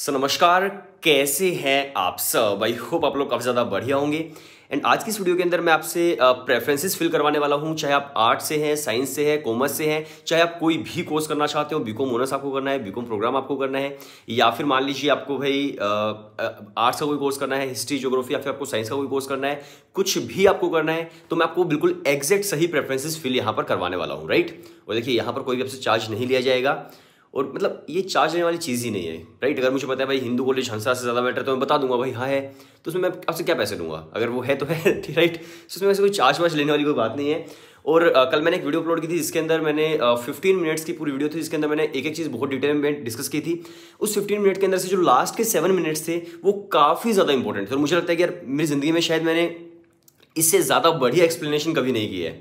सो नमस्कार कैसे हैं आप सब आई होप आप लोग काफ़ी ज़्यादा बढ़िया होंगे एंड आज की इस वीडियो के अंदर मैं आपसे प्रेफरेंसेस फिल करवाने वाला हूँ चाहे आप आर्ट से हैं साइंस से हैं कॉमर्स से हैं चाहे आप कोई भी कोर्स करना चाहते हो बीकॉम ऑनर्स आपको करना है बीकॉम प्रोग्राम आपको करना है या फिर मान लीजिए आपको भाई आर्ट्स का कोई कोर्स करना है हिस्ट्री जोग्राफी या फिर आपको साइंस का कोई कोर्स करना है कुछ भी आपको करना है तो मैं आपको बिल्कुल एग्जैक्ट सही प्रेफरेंसेज फिल यहाँ पर करवाने वाला हूँ राइट और देखिए यहाँ पर कोई भी आपसे चार्ज नहीं लिया जाएगा और मतलब ये चार्ज लेने वाली चीज़ ही नहीं है राइट अगर मुझे पता है भाई हिंदू कॉलेज हंसा से ज़्यादा बेटर तो मैं बता दूंगा भाई हाँ है तो उसमें मैं आपसे क्या पैसे लूँगा अगर वो है तो है राइट तो उसमें वैसे कोई चार्ज वार्ज लेने वाली कोई बात नहीं है और कल मैंने एक वीडियो अपलोड की थी जिसके अंदर मैंने फिफ्टीन मिनट्स की पूरी वीडियो थी जिसके अंदर मैंने एक एक चीज़ बहुत डिटेल में डिस्कस की थी उस फिफ्टीन मिनट के अंदर से जो लास्ट के सेवन मिनट्स थे वो काफ़ी ज़्यादा इंपॉर्टेंट थे और मुझे लगता है कि यार मेरी ज़िंदगी में शायद मैंने इससे ज़्यादा बढ़िया एक्सप्लेनेशन कभी नहीं की है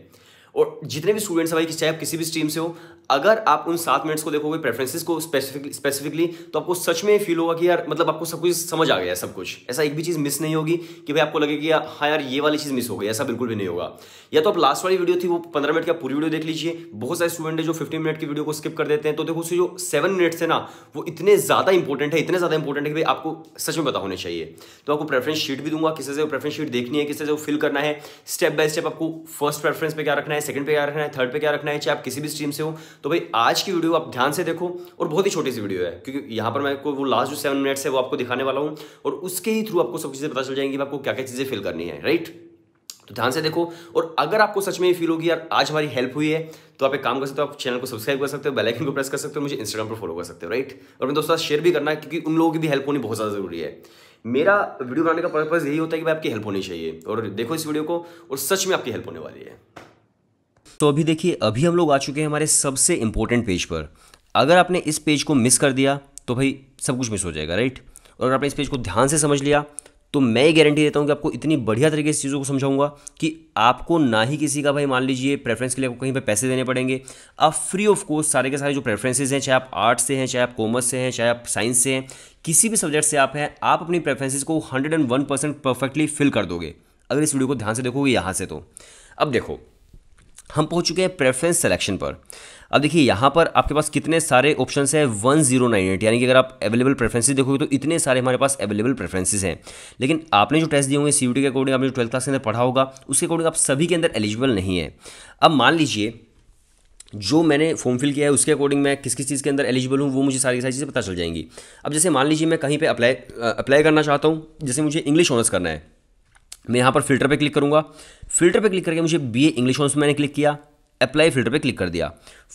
और जितने भी स्टूडेंट्स हैं भाई चाहे आप किसी भी स्ट्रीम से हो अगर आप उन सात मिनट्स को देखोगे प्रेफरेंसेस को स्पेसिफिकली स्पेसिफिकली तो आपको सच में फील होगा कि यार मतलब आपको सब कुछ समझ आ गया है सब कुछ ऐसा एक भी चीज़ मिस नहीं होगी कि भाई आपको लगे कि यार हाँ यार ये वाली चीज़ मिस हो गई ऐसा बिल्कुल भी नहीं होगा या तो आप लास्ट वाली वीडियो थी वो पंद्रह मिनट का पूरी वीडियो देख लीजिए बहुत सारे स्टूडेंट है जो फिफ्टी मिनट की वीडियो को स्किप कर देते हैं तो देखो उससे जो सेवन मिनट्स है ना वो इतने ज़्यादा इंपॉर्टेंट है इतने ज़्यादा इंपॉर्टेंट है कि भाई आपको सच में पता होने चाहिए तो आपको प्रेफरेंस शीट भी दूंगा किसी से प्रेफरेंस शीट देखनी है किसी से फिल करना है स्टेप बाय स्टेप आपको फर्स्ट प्रेफरेंस पर क्या रखना है सेकंड पे क्या रखना है थर्ड पे क्या रखना है चाहे आप किसी भी स्ट्रीम से हो तो भाई आज की वीडियो आप ध्यान से देखो और बहुत ही छोटी सी वीडियो है क्योंकि यहाँ पर मैं आपको वो लास्ट जो सेवन मिनट्स है वो आपको दिखाने वाला हूँ और उसके ही थ्रू आपको सब चीज़ें पता चल जाएंगी आपको क्या क्या चीज़ें फिल करनी है राइट तो ध्यान से देखो और अगर आपको सच में ये फील होगी यार आज हमारी हेल्प हुई है तो आप एक काम कर सकते हो आप चैनल को सब्सक्राइब कर सकते हो बेल आइकन को प्रेस कर सकते हो मुझे इंस्टाग्राम पर फॉलो कर सकते हो राइट और मैं दोस्तों शेयर भी करना क्योंकि उन लोगों की भी हेल्प होनी बहुत ज़्यादा ज़रूरी है मेरा वीडियो बनाने का पर्पज़ यही होता है कि भाई आपकी हेल्प होनी चाहिए और देखो इस वीडियो को और सच में आपकी हेल्प होने वाली है तो अभी देखिए अभी हम लोग आ चुके हैं हमारे सबसे इंपॉर्टेंट पेज पर अगर आपने इस पेज को मिस कर दिया तो भाई सब कुछ मिस हो जाएगा राइट और अगर आपने इस पेज को ध्यान से समझ लिया तो मैं ये गारंटी देता हूँ कि आपको इतनी बढ़िया तरीके से चीज़ों को समझाऊंगा कि आपको ना ही किसी का भाई मान लीजिए प्रेफरेंस के लिए आपको कहीं पर पैसे देने पड़ेंगे आप फ्री ऑफ कोर्स सारे के सारे जो प्रेफरेंसेज हैं चाहे आप आर्ट्स से हैं चाहे आप कॉमर्स से हैं चाहे आप साइंस से हैं किसी भी सब्जेक्ट से आप हैं आप अपनी प्रेफरेंसेज को hundred and one percent perfectly fill कर दोगे अगर इस वीडियो को ध्यान से देखोगे यहाँ से तो अब देखो हम पहुंच चुके हैं प्रेफरेंस सिलेक्शन पर अब देखिए यहाँ पर आपके पास कितने सारे ऑप्शन हैं वन जीरो नाइन एट यानी कि अगर आप अवेलेबल प्रेफरेंसेज देखोगे तो इतने सारे हमारे पास अवेलेबल प्रेफरेंसेज हैं लेकिन आपने जो टेस्ट दिए होंगे सी के अकॉर्डिंग आपने जो ट्वेल्थ क्लास के अंदर पढ़ा होगा उसके अकॉर्डिंग आप सभी के अंदर एलिजिबल नहीं है अब मान लीजिए जो मैंने फॉर्म फिल किया है उसके अकॉर्डिंग मैं किस किस चीज़ के अंदर एलिजिबल हूँ वो मुझे सारी सारी चीज़ें पता चल जाएंगी अब जैसे मान लीजिए मैं कहीं पर अप्लाई अप्लाई करना चाहता हूँ जैसे मुझे इंग्लिश ऑनर्स करना है मैं यहाँ पर फिल्टर पे क्लिक करूँगा फिल्टर पे क्लिक करके मुझे बी ए इंग्लिश ऑनर्स मैंने क्लिक किया अप्लाई फिल्टर पे क्लिक कर दिया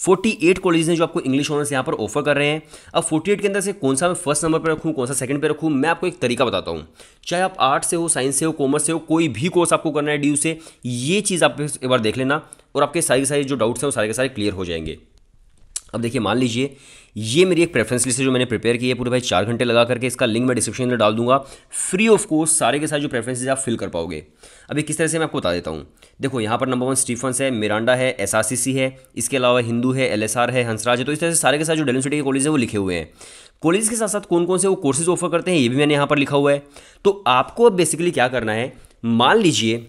48 कॉलेज हैं जो आपको इंग्लिश ऑनर्स यहाँ पर ऑफर कर रहे हैं अब 48 के अंदर से कौन सा मैं फर्स्ट नंबर पे रखूँ कौन सा सेकंड पे रखूँ मैं आपको एक तरीका बताता हूँ चाहे आप आर्ट्स से हो साइंस से हो कॉमर्स से हो कोई भी कोर्स आपको करना है डी से ये चीज़ आप एक बार देख लेना और आपके सारी सारी जो डाउट्स हैं वो सारे के सारे क्लियर हो जाएंगे अब देखिए मान लीजिए ये मेरी एक प्रेफरेंस लिस्ट है जो मैंने प्रिपेयर की है पूरे भाई चार घंटे लगा करके इसका लिंक मैं डिस्क्रिप्शन में डाल दूंगा फ्री ऑफ कोर्स सारे के सारे जो प्रेफरेंस आप फिल कर पाओगे अभी किस तरह से मैं आपको बता देता हूँ देखो यहाँ पर नंबर वन स्टीफन्स है मिरांडा है एस है इसके अलावा हिंदू है एल है हंसराज है तो इस तरह से सारे के सारे जो डेलम के कॉलेज है वो लिखे हुए हैं कॉलेज के साथ साथ कौन कौन से वो कोर्सेज ऑफर करते हैं ये भी मैंने यहाँ पर लिखा हुआ है तो आपको अब बेसिकली क्या करना है मान लीजिए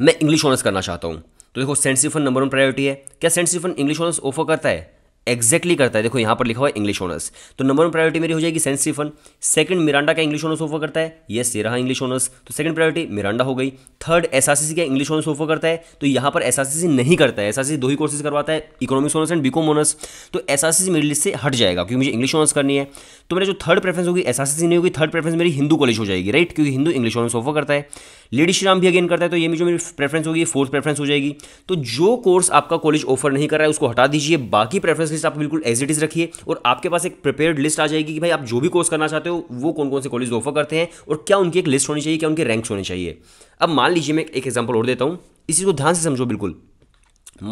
मैं इंग्लिश ऑनर्स करना चाहता हूँ तो देखो Saint Stephen number one priority है क्या Saint Stephen English honours offer करता है एक्जैक्टली करता है देखो यहाँ पर लिखा हुआ इंग्लिश ऑनर्स तो नंबर वन प्रायोरिटी मेरी हो जाएगी सेंट स्टीफन सेकंड मिरांडा का इंग्लिश ऑनर्स ऑफर करता है यस ये रहा इंग्लिश ऑनर्स तो सेकंड प्रायोरिटी मिरांडा हो गई थर्ड एस का इंग्लिश ऑनर्स ऑफर करता है तो यहाँ पर एस नहीं करता है एस दो ही कोर्सेज करवाता है economics honours and B Com honours तो एस मेरी लिस्ट से हट जाएगा क्योंकि मुझे इंग्लिश ऑनर्स करनी है तो मेरा जो थर्ड प्रेफरेंस होगी एस नहीं होगी थर्ड प्रेफरेंस मेरी हिंदू कॉलेज हो जाएगी राइट क्योंकि हिंदू इंग्लिश ऑनर्स ऑफर करता है लेडी श्रीराम भी अगेन करता है तो ये जो मेरी प्रेफरेंस होगी फोर्थ प्रेफरेंस हो जाएगी तो जो कोर्स आपका कॉलेज ऑफर नहीं कर रहा है उसको हटा दीजिए बाकी प्रेफरेंस लिस्ट आप बिल्कुल एज इट इज़ रखिए और आपके पास एक प्रिपेयर्ड लिस्ट आ जाएगी कि भाई आप जो भी कोर्स करना चाहते हो वो कौन कौन से कॉलेज ऑफर करते हैं और क्या उनकी एक लिस्ट होनी चाहिए क्या उनके रैंक्स होने चाहिए अब मान लीजिए मैं एक एग्जाम्पल और देता हूँ इसी को ध्यान से समझो बिल्कुल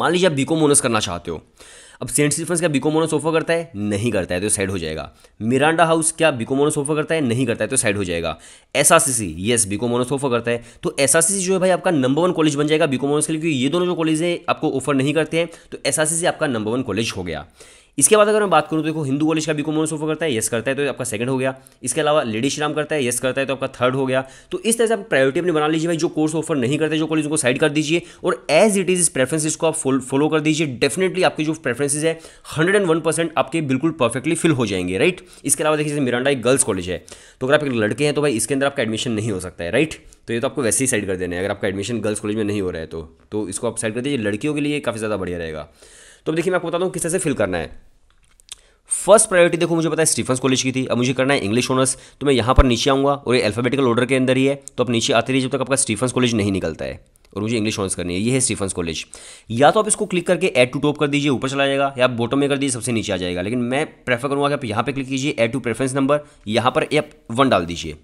मान लीजिए आप बी कॉम ऑनर्स करना चाहते हो अब सेंट स्टीफन क्या बिकोमोनस ऑफर करता है नहीं करता है तो साइड हो जाएगा मिरांडा हाउस क्या बिकोमोनस ऑफर करता है नहीं करता है तो साइड हो जाएगा S R C C yes B Com honours offer करता है तो एस आर सी सी जो है भाई आपका नंबर वन कॉलेज बन जाएगा बिकोमोनस के लिए क्योंकि ये दोनों जो कॉलेज है आपको ऑफर नहीं करते हैं तो एस आर सी सी आपका नंबर वन कॉलेज हो गया इसके बाद अगर मैं बात करूँ तो देखो हिंदू कॉलेज का बी कॉमर्स ऑफर करता है तो यस करता है तो आपका सेकंड हो गया इसके अलावा लेडी श्राम करता है यस करता है तो आपका थर्ड हो गया तो इस तरह से आप प्रायोरिटी अपनी बना लीजिए भाई जो कोर्स ऑफर नहीं करते जो कॉलेज उनको साइड कर दीजिए और एज इट इज़ इस प्रेफरेंस को आप फॉलो कर दीजिए डेफिनेटली आपके जो प्रेफरेंसेज है हंड्रेड एंड वन परसेंट आपके बिल्कुल परफेक्टली फिल हो जाएंगे राइट इसके अलावा देखिए जैसे मिरांडा एक गर्ल्स कॉलेज है तो अगर आप एक लड़के हैं तो भाई इसके अंदर आपका एडमिशन नहीं हो सकता है राइट तो ये तो आपको वैसे ही साइड कर देना है अगर आपका एडमिशन गर्ल्स कॉलेज में नहीं हो रहा है तो, तो इसको आप साइड कर दीजिए लड़कियों के लिए काफ़ी ज़्यादा बढ़िया रहेगा तो देखिए मैं आपको बता दूँ किस तरह से फिल करना है फर्स्ट प्रायोरिटी देखो मुझे पता है स्टीफन कॉलेज की थी अब मुझे करना है इंग्लिश ऑनर्स तो मैं यहाँ पर नीचे आऊँगा और ये अल्फाबेटिकल ऑर्डर के अंदर ही है तो आप नीचे आते रहिए जब तक आपका स्टीफन कॉलेज नहीं निकलता है और मुझे इंग्लिश ऑनर्स करनी है ये है स्टीफन कॉलेज या तो आप इसको क्लिक करके एड टू टॉप कर दीजिए ऊपर चला जाएगा या आप बॉटम में कर दीजिए सबसे नीचे आ जाएगा लेकिन मैं प्रेफर करूँगा कि आप यहाँ पर क्लिक कीजिए एड टू प्रेफरेंस नंबर यहाँ पर आप वन डाल दीजिए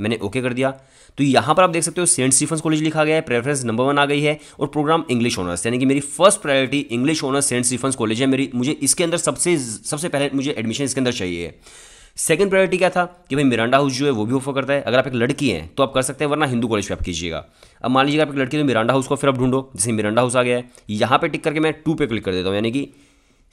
मैंने ओके कर दिया तो यहाँ पर आप देख सकते हो सेंट स्टीफन्स कॉलेज लिखा गया है प्रेफरेंस नंबर वन आ गई है और प्रोग्राम इंग्लिश ऑनर्स यानी कि मेरी first priority English honours Saint Stephen's college है मेरी मुझे इसके अंदर सबसे सबसे पहले मुझे एडमिशन इसके अंदर चाहिए सेकंड प्रायोरिटी क्या था कि भाई मिरांडा हाउस जो है वो भी ऑफर करता है अगर आप एक लड़की हैं तो आप कर सकते हैं वरना हिंदू कॉलेज पर आप कीजिएगा अब मान लीजिएगा आप एक लड़की तो मिरांडा हाउस को फिर आप ढूंढो जैसे मिरांडा हाउस आ गया है यहाँ पर टिक करके मैं टू पे क्लिक कर देता हूँ यानी कि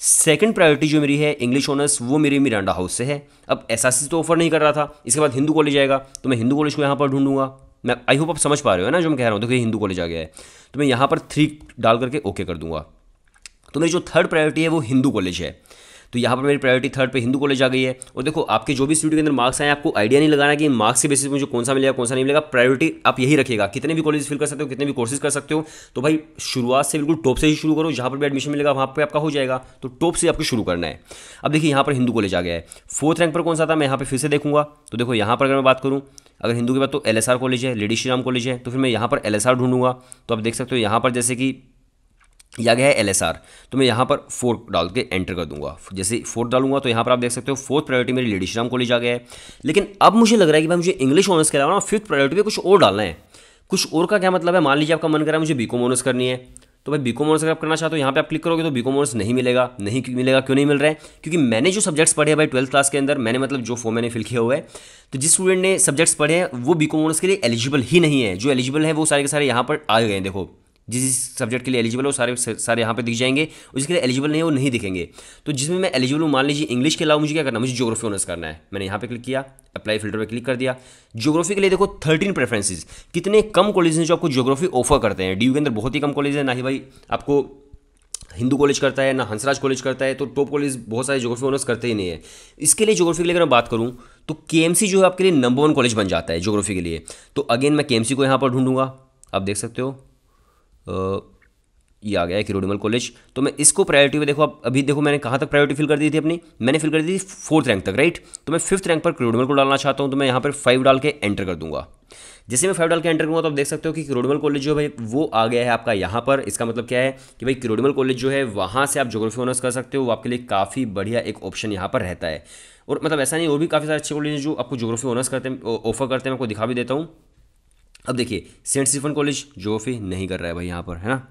सेकंड प्रायोरिटी जो मेरी है इंग्लिश ऑनर्स वो मेरे मिरांडा हाउस से है अब एस तो ऑफर नहीं कर रहा था इसके बाद हिंदू कॉलेज आएगा तो मैं हिंदू कॉलेज को यहाँ पर ढूंढूंगा मैं आई होप आप समझ पा रहे हो ना जो मैं कह रहा हूँ देखो तो ये हिंदू कॉलेज आ गया है तो मैं यहाँ पर थ्री डाल करके ओके कर दूंगा तो मेरी जो थर्ड प्रायोरिटी है वो हिंदू कॉलेज है तो यहाँ पर मेरी प्रायोरिटी थर्ड पर हिंदू कॉलेज आ गई है और देखो आपके जो भी स्टूडेंट के अंदर मार्क्स आए आपको आइडिया नहीं लगाना कि मार्क्स के बेसिस मुझे कौन सा मिलेगा कौन सा नहीं मिलेगा प्रायोरिटी आप यही रखेगा कितने भी कॉलेज फिल कर सकते हो कितने भी कोर्सेज कर सकते हो तो भाई शुरुआत से बिल्कुल टॉप से ही शुरू करो जहाँ पर भी एडमिशन मिलेगा वहाँ पर आपका हो जाएगा तो टॉप से आपको शुरू करना है अब देखिए यहाँ पर हिंदू कॉलेज आ गया है फोर्थ रैंक पर कौन सा था मैं यहाँ पर फिर से देखूंगा तो देखो यहाँ पर अगर मैं बात करूँ अगर हिंदू के बाद तो एल कॉलेज है लेडी श्री कॉलेज है तो फिर मैं यहाँ पर एल ढूंढूंगा तो आप देख सकते हो यहाँ पर जैसे कि या गया है एल तो मैं यहाँ पर फोर डाल के एंटर कर दूंगा जैसे फोर्थ डालूंगा तो यहाँ पर आप देख सकते हो फोर्थ प्रायोरिटी मेरी लेडी श्राम कॉलेज आ गया है लेकिन अब मुझे लग रहा है कि भाई मुझे इंग्लिश ऑनर्स के अलावा फिफ्थ प्रायोरिटी में कुछ और डालना है कुछ और का क्या मतलब है मान लीजिए आपका मन कर रहा है मुझे बी कॉम ऑनर्स करनी है तो भाई बी कॉम ऑनर्स अगर आप करना चाहते हो तो यहाँ पे आप क्लिक करोगे तो बी कॉम ऑनर्स नहीं मिलेगा नहीं मिलेगा क्यों नहीं मिल रहा है क्योंकि मैंने जो सब्जेक्ट्स पढ़े हैं भाई ट्वेल्थ क्लास के अंदर मैंने मतलब जो फॉर्म मैंने फिल किया हुआ है तो जिस स्टूडेंट ने सब्जेक्ट्स पढ़े हैं वो बी कॉम ऑनर्स के लिए एलिजिबल ही नहीं है जो एलिजिबल है वो सारे के सारे यहाँ पर आ गए हैं देखो जिस जिस सब्जेक्ट के लिए एलिजिबल हो सारे सारे यहाँ पे दिख जाएंगे उसके लिए एलिजिबल नहीं है वो नहीं दिखेंगे तो जिसमें मैं एलिजिबल हूँ मान लीजिए इंग्लिश के अलावा मुझे क्या करना मुझे जोग्राफी ऑनर्स करना है मैंने यहाँ पे क्लिक किया अप्लाई फिल्टर पे क्लिक कर दिया जोग्राफी के लिए देखो थर्टीन प्रेफरेंसेज कितने कम कॉलेज हैं जो आपको जोग्राफी ऑफर करते हैं डी के अंदर बहुत ही कम कॉलेज है ना ही भाई आपको हिंदू कॉलेज करता है ना हंसराज कॉलेज करता है तो टॉप कॉलेज बहुत सारे जोग्राफी ऑनर्स करते ही नहीं है इसके लिए जोग्राफी के लिए अगर मैं बात करूँ तो के जो है आपके लिए नंबर वन कॉलेज बन जाता है जोग्राफी के लिए तो अगेन मैं के को यहाँ पर ढूंढूंगा आप देख सकते हो ये आ गया किरोडिमल कॉलेज तो मैं इसको प्रायोरिटी में देखो आप अभी देखो मैंने कहाँ तक प्रायोरिटी फिल कर दी थी अपनी मैंने फिल कर दी थी फोर्थ रैंक तक राइट तो मैं फिफ्थ रैंक पर किरोडिमल को डालना चाहता हूँ तो मैं यहाँ पर फाइव डाल के एंटर कर दूंगा जैसे मैं फाइव डाल के एंटर करूँगा तो आप देख सकते हो कि किरोडिमल कॉलेज जो है वो आ गया है आपका यहाँ पर इसका मतलब क्या है कि भाई किरोडिमल कॉलेज जो है वहाँ से आप जोग्राफी ऑनर्स कर सकते हो वो आपके लिए काफ़ी बढ़िया एक ऑप्शन यहाँ पर रहता है और मतलब ऐसा नहीं और भी काफ़ी सारे अच्छे कॉलेज हैं जो आपको जोग्राफी ऑनर्स करते हैं ऑफर करते हैं मैं आपको दिखा भी देता हूँ अब देखिए सेंट स्टीफन कॉलेज जोग्राफी नहीं कर रहा है भाई यहाँ पर है ना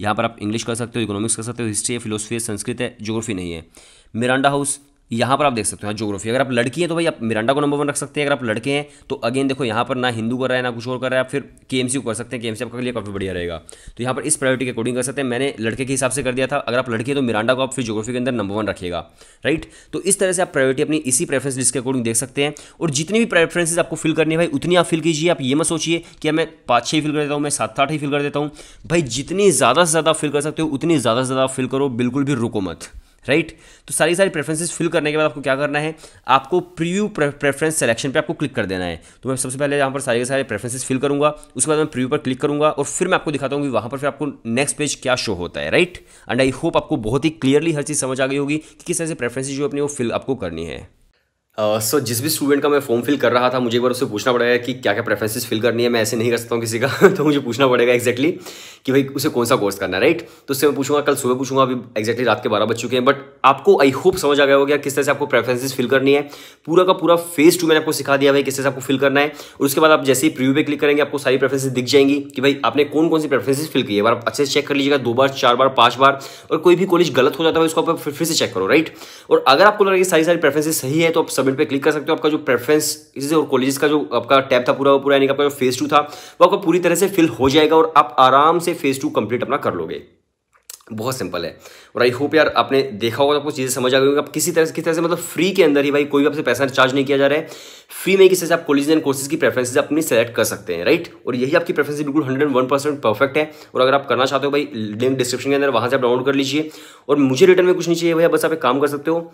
यहाँ पर आप इंग्लिश कर सकते हो इकोनॉमिक्स कर सकते हो हिस्ट्री है फिलोसफी है संस्कृत है जोग्राफी नहीं है मिरांडा हाउस यहाँ पर आप देख सकते हो जोग्राफी हाँ, अगर आप लड़की हैं तो भाई आप मिरांडा को नंबर वन रख सकते हैं अगर आप लड़के हैं तो अगेन देखो यहाँ पर ना हिंदू कर रहा है ना कुछ और कर रहा है आप फिर के एम कर सकते हैं के एम आपके लिए काफ़ी बढ़िया रहेगा तो यहाँ पर इस प्रायोरिटी के अकॉर्डिंग कर सकते हैं मैंने लड़के के हिसाब से कर दिया था अगर आप लड़के हैं तो मिरांडा को आप फिर जोग्राफी के अंदर नंबर वन रखेगा राइट तो इस तरह से आप प्रायोरिटी अपनी इसी प्रेफरेंस लिस्ट के अकॉर्डिंग देख सकते हैं और जितनी भी प्रेफरेंसेज आपको फिल करनी है भाई उतनी आप फिल कीजिए आप ये मत सोचिए कि मैं पाँच छः फिल कर देता हूँ मैं सात आठ ही फिल कर देता हूँ भाई जितनी ज़्यादा से ज़्यादा फिल कर सकते हो उतनी ज़्यादा से ज़्यादा फिल करो बिल्कुल भी रुको मत राइट right? तो सारी सारी प्रेफरेंसेस फिल करने के बाद आपको क्या करना है आपको प्रीव्यू प्रेफरेंस सिलेक्शन पे आपको क्लिक कर देना है तो मैं सबसे पहले यहाँ पर सारे के सारे प्रेफरेंसेस फिल करूंगा उसके बाद मैं प्रीव्यू पर क्लिक करूंगा और फिर मैं आपको दिखाता हूँ कि वहाँ पर फिर आपको नेक्स्ट पेज क्या शो होता है राइट एंड आई होप आपको बहुत ही क्लियरली हर चीज़ समझ आ गई होगी कि किस तरह से प्रेफरेंसेज जो अपनी वो फिल आपको करनी है सर uh, जिस भी स्टूडेंट का मैं फॉर्म फिल कर रहा था मुझे एक बार उससे पूछना पड़ेगा कि क्या क्या प्रेफरेंसेस फिल करनी है मैं ऐसे नहीं कर सकता हूँ किसी का तो मुझे पूछना पड़ेगा एक्जैक्टली exactly कि भाई उसे कौन सा कोर्स करना है राइट तो उससे मैं पूछूंगा कल सुबह पूछूंगा अभी एक्जैक्टली रात के बारह बज चुके हैं बट आपको आई होप समझ आ गया होगा किस तरह से आपको प्रेफरेंसेस फिल करनी है पूरा का पूरा फेज टू मैंने आपको सिखा दिया भाई किस तरह से आपको फिल करना है और उसके बाद आप जैसे ही प्रीव्यू पे क्लिक करेंगे आपको सारी प्रेफरेंसेस दिख जाएंगी कि भाई आपने कौन कौन सी प्रेफरेंसेस फिल की है बार आप अच्छे से चेक कर लीजिएगा दो बार चार बार पाँच बार और कोई भी कॉलेज गलत हो जाता है उसको आप फिर से चेक करो राइट और अगर आपको लगा कि सारी सारी प्रेफरेंसेस सही है तो आप सबमिट पे क्लिक कर सकते हो आपका जो प्रेफरेंस और कॉलेज का जो आपका टैब था पूरा वो पूरा आपका जो फेज टू था वो आपका पूरी तरह से फिल हो जाएगा और आप आराम से फेज टू कंप्लीट अपना कर लोगे बहुत सिंपल है और आई होप यार आपने देखा होगा तो आपको चीज़ें समझ आ गई होगी आप किसी तरह से किस तरह से मतलब फ्री के अंदर ही भाई कोई भी आपसे पैसा चार्ज नहीं किया जा रहा है फ्री में किसी से आप कॉलेज एंड कोर्सेज की प्रेफरेंसेज अपनी सेलेक्ट कर सकते हैं राइट और यही आपकी प्रेफरेंस बिल्कुल हंड्रेड परफेक्ट है और अगर आप करना चाहते हो भाई लिंक डिस्क्रिप्शन के अंदर वहाँ से आप डाउनलोड कर लीजिए और मुझे रिटर्न में कुछ नहीं चाहिए भाई बस आप एक काम कर सकते हो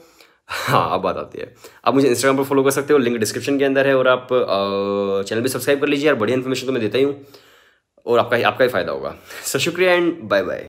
हाँ अब बात आती है आप मुझे इंस्टाग्राम पर फॉलो कर सकते हो लिंक डिस्क्रिप्शन के अंदर है और आप चैनल भी सब्सक्राइब कर लीजिए यार बढ़िया इन्फॉर्मेशन तो मैं देता ही हूँ और आपका ही आपका ही फ़ायदा होगा सर शुक्रिया एंड बाय बाय